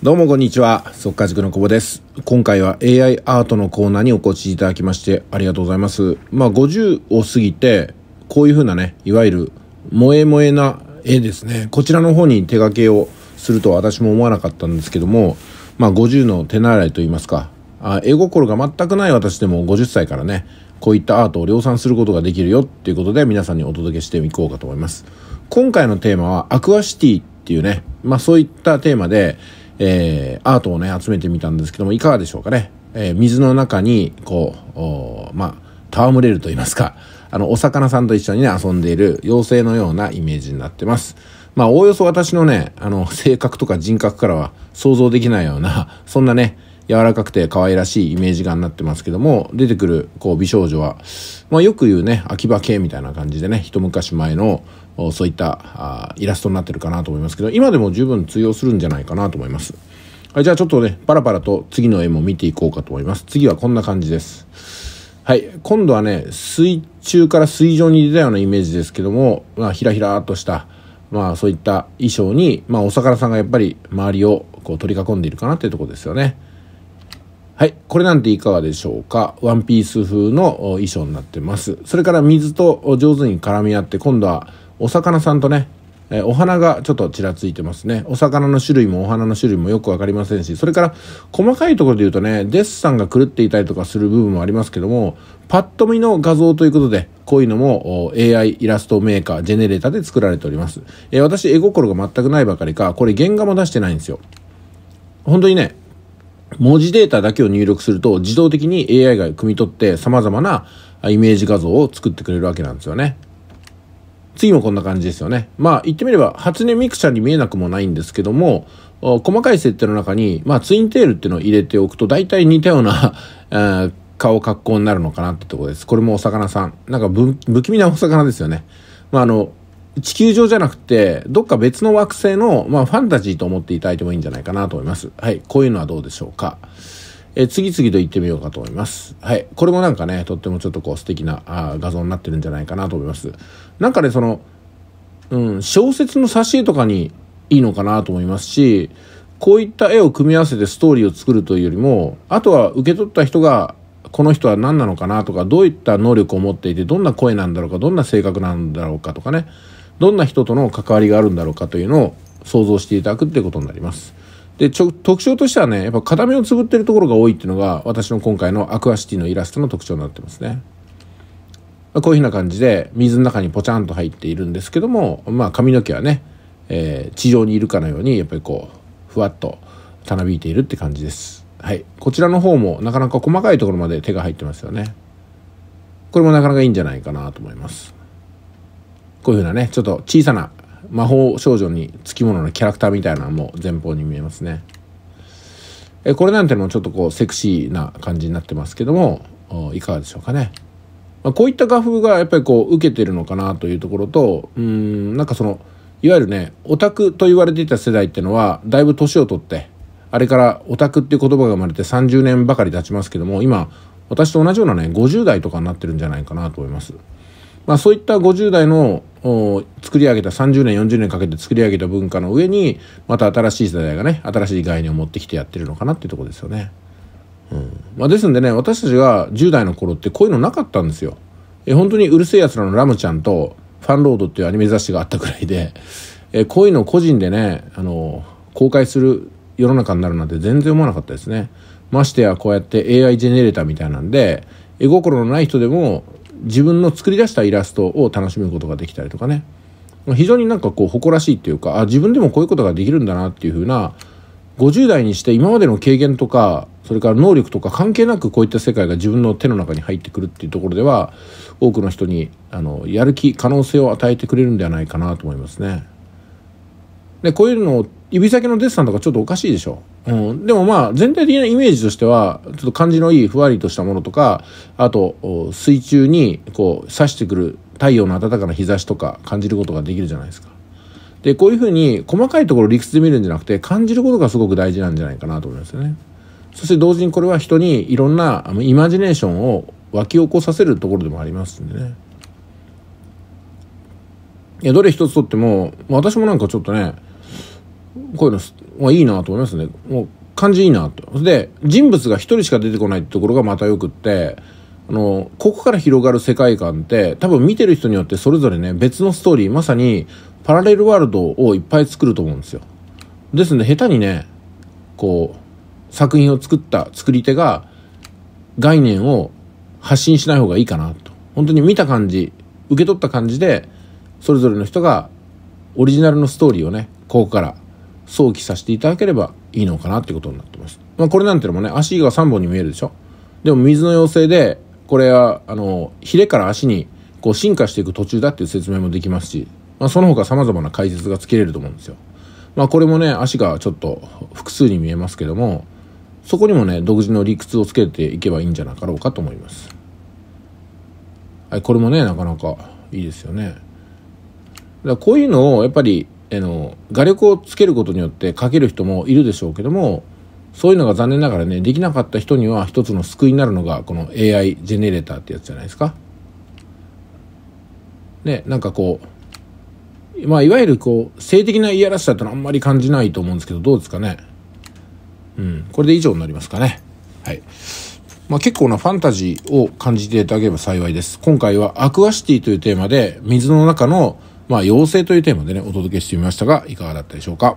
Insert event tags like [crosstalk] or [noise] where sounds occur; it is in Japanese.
どうもこんにちは。即稼塾の久保です。今回は AI アートのコーナーにお越しいただきましてありがとうございます。まあ50を過ぎて、こういう風なね、いわゆる萌え萌えな絵ですね。こちらの方に手掛けをするとは私も思わなかったんですけども、まあ50の手習いと言いますか、あ絵心が全くない私でも50歳からね、こういったアートを量産することができるよっていうことで皆さんにお届けしていこうかと思います。今回のテーマはアクアシティっていうね、まあそういったテーマで、えー、アートをね、集めてみたんですけども、いかがでしょうかね。えー、水の中に、こう、まあ、戯れると言いますか、あの、お魚さんと一緒にね、遊んでいる妖精のようなイメージになってます。まあ、おおよそ私のね、あの、性格とか人格からは想像できないような、そんなね、柔らかくて可愛らしいイメージ画になってますけども、出てくるこう美少女は、まあよく言うね、秋葉系みたいな感じでね、一昔前のそういったイラストになってるかなと思いますけど、今でも十分通用するんじゃないかなと思います。はい、じゃあちょっとね、パラパラと次の絵も見ていこうかと思います。次はこんな感じです。はい、今度はね、水中から水上に出たようなイメージですけども、まあ、ひらひらっとした、まあそういった衣装に、まあお魚さんがやっぱり周りをこう取り囲んでいるかなっていうとこですよね。はい。これなんていかがでしょうか。ワンピース風の衣装になってます。それから水と上手に絡み合って、今度はお魚さんとね、えお花がちょっとちらついてますね。お魚の種類もお花の種類もよくわかりませんし、それから細かいところで言うとね、デッサンが狂っていたりとかする部分もありますけども、パッと見の画像ということで、こういうのも AI イラストメーカー、ジェネレーターで作られております。え私、絵心が全くないばかりか、これ原画も出してないんですよ。本当にね、文字データだけを入力すると自動的に AI が汲み取って様々なイメージ画像を作ってくれるわけなんですよね。次もこんな感じですよね。まあ言ってみれば初音ミクチャに見えなくもないんですけども、細かい設定の中に、まあ、ツインテールっていうのを入れておくと大体似たような [laughs] 顔格好になるのかなってとこです。これもお魚さん。なんか不気味なお魚ですよね。まああの、地球上じゃなくて、どっか別の惑星の、まあ、ファンタジーと思っていただいてもいいんじゃないかなと思います。はい。こういうのはどうでしょうか。え次々と行ってみようかと思います。はい。これもなんかね、とってもちょっとこう素敵なあ画像になってるんじゃないかなと思います。なんかね、その、うん、小説の挿絵とかにいいのかなと思いますし、こういった絵を組み合わせてストーリーを作るというよりも、あとは受け取った人が、この人は何なのかなとか、どういった能力を持っていて、どんな声なんだろうか、どんな性格なんだろうかとかね、どんな人との関わりがあるんだろうかというのを想像していただくっていうことになります。で、ちょ、特徴としてはね、やっぱ片目をつぶってるところが多いっていうのが、私の今回のアクアシティのイラストの特徴になってますね。こういうふうな感じで、水の中にポチャンと入っているんですけども、まあ髪の毛はね、えー、地上にいるかのように、やっぱりこう、ふわっとたなびいているって感じです。はい。こちらの方もなかなか細かいところまで手が入ってますよね。これもなかなかいいんじゃないかなと思います。こういうふうなね、ちょっと小さな魔法少女につきもののキャラクターみたいなのも前方に見えますね。えこれなんてのもちょっとこうセクシーな感じになってますけども、いかがでしょうかね。まあ、こういった画風がやっぱりこう受けてるのかなというところと、うん、なんかその、いわゆるね、オタクと言われていた世代ってのは、だいぶ年を取って、あれからオタクっていう言葉が生まれて30年ばかり経ちますけども、今、私と同じようなね、50代とかになってるんじゃないかなと思います。まあそういった50代の作り上げた30年40年かけて作り上げた文化の上にまた新しい世代がね新しい概念を持ってきてやってるのかなっていうとこですよね。うんまあ、ですんでね私たちが10代の頃ってこういうのなかったんですよ。え本当にうるせえやつらのラムちゃんとファンロードっていうアニメ雑誌があったくらいでえこういうのを個人でねあの公開する世の中になるなんて全然思わなかったですね。ましてやこうやって AI ジェネレーターみたいなんで絵心のない人でも自分の作り出したイラストを楽しむことができたりとかね非常になんかこう誇らしいっていうかあ自分でもこういうことができるんだなっていう風な50代にして今までの経験とかそれから能力とか関係なくこういった世界が自分の手の中に入ってくるっていうところでは多くの人にあのやる気可能性を与えてくれるんではないかなと思いますね。でこういうのを指先のデッサンとかちょっとおかしいでしょうん、でもまあ全体的なイメージとしてはちょっと感じのいいふわりとしたものとかあと水中にこうさしてくる太陽の暖かな日差しとか感じることができるじゃないですか。でこういうふうに細かいところ理屈で見るんじゃなくて感じることがすごく大事なんじゃないかなと思いますよね。そして同時にこれは人にいろんなイマジネーションを湧き起こさせるところでもありますんでね。いやどれ一つとっても私もなんかちょっとねこういうの、まあ、いいなと思いますね。もう感じいいなと。で、人物が一人しか出てこないってところがまたよくって、あの、ここから広がる世界観って多分見てる人によってそれぞれね、別のストーリー、まさにパラレルワールドをいっぱい作ると思うんですよ。ですんで下手にね、こう、作品を作った作り手が概念を発信しない方がいいかなと。本当に見た感じ、受け取った感じで、それぞれの人がオリジナルのストーリーをね、ここから想起させていただければいいのかなってことになってます。まあ、これなんていうのもね、足が3本に見えるでしょでも水の妖精で、これは、あの、ヒレから足にこう進化していく途中だっていう説明もできますし、まあ、その他様々な解説がつけれると思うんですよ。まあ、これもね、足がちょっと複数に見えますけども、そこにもね、独自の理屈をつけていけばいいんじゃなかろうかと思います。はい、これもね、なかなかいいですよね。だこういうのをやっぱりあの画力をつけることによって書ける人もいるでしょうけどもそういうのが残念ながらねできなかった人には一つの救いになるのがこの AI ジェネレーターってやつじゃないですか。ねなんかこうまあいわゆるこう性的ないやらしさってのはあんまり感じないと思うんですけどどうですかね。うん、これで以上になりますかね。はい。まあ、結構なファンタジーを感じていただければ幸いです。今回はアクアシティというテーマで水の中のまあ、妖精というテーマでね、お届けしてみましたが、いかがだったでしょうか。